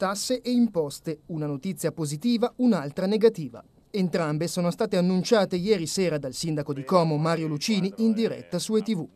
tasse e imposte, una notizia positiva, un'altra negativa. Entrambe sono state annunciate ieri sera dal sindaco di Como Mario Lucini in diretta su ETV.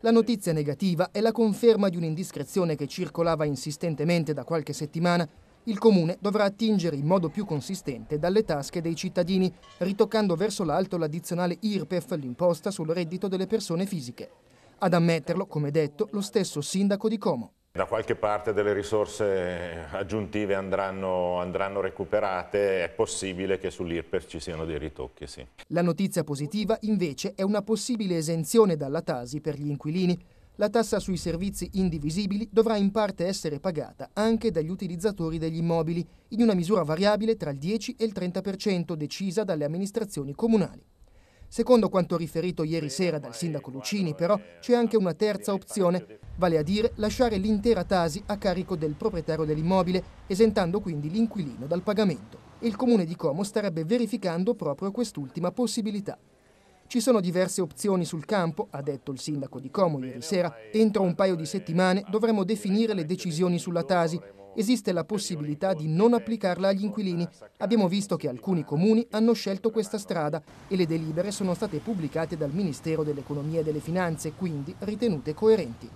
La notizia negativa è la conferma di un'indiscrezione che circolava insistentemente da qualche settimana. Il comune dovrà attingere in modo più consistente dalle tasche dei cittadini, ritoccando verso l'alto l'addizionale IRPEF, l'imposta sul reddito delle persone fisiche. Ad ammetterlo, come detto, lo stesso sindaco di Como da qualche parte delle risorse aggiuntive andranno, andranno recuperate, è possibile che sull'IRPEF ci siano dei ritocchi, sì. La notizia positiva invece è una possibile esenzione dalla Tasi per gli inquilini. La tassa sui servizi indivisibili dovrà in parte essere pagata anche dagli utilizzatori degli immobili, in una misura variabile tra il 10 e il 30% decisa dalle amministrazioni comunali. Secondo quanto riferito ieri sera dal sindaco Lucini, però, c'è anche una terza opzione, vale a dire lasciare l'intera Tasi a carico del proprietario dell'immobile, esentando quindi l'inquilino dal pagamento. Il comune di Como starebbe verificando proprio quest'ultima possibilità. Ci sono diverse opzioni sul campo, ha detto il sindaco di Como ieri sera. Entro un paio di settimane dovremo definire le decisioni sulla Tasi esiste la possibilità di non applicarla agli inquilini. Abbiamo visto che alcuni comuni hanno scelto questa strada e le delibere sono state pubblicate dal Ministero dell'Economia e delle Finanze, quindi ritenute coerenti.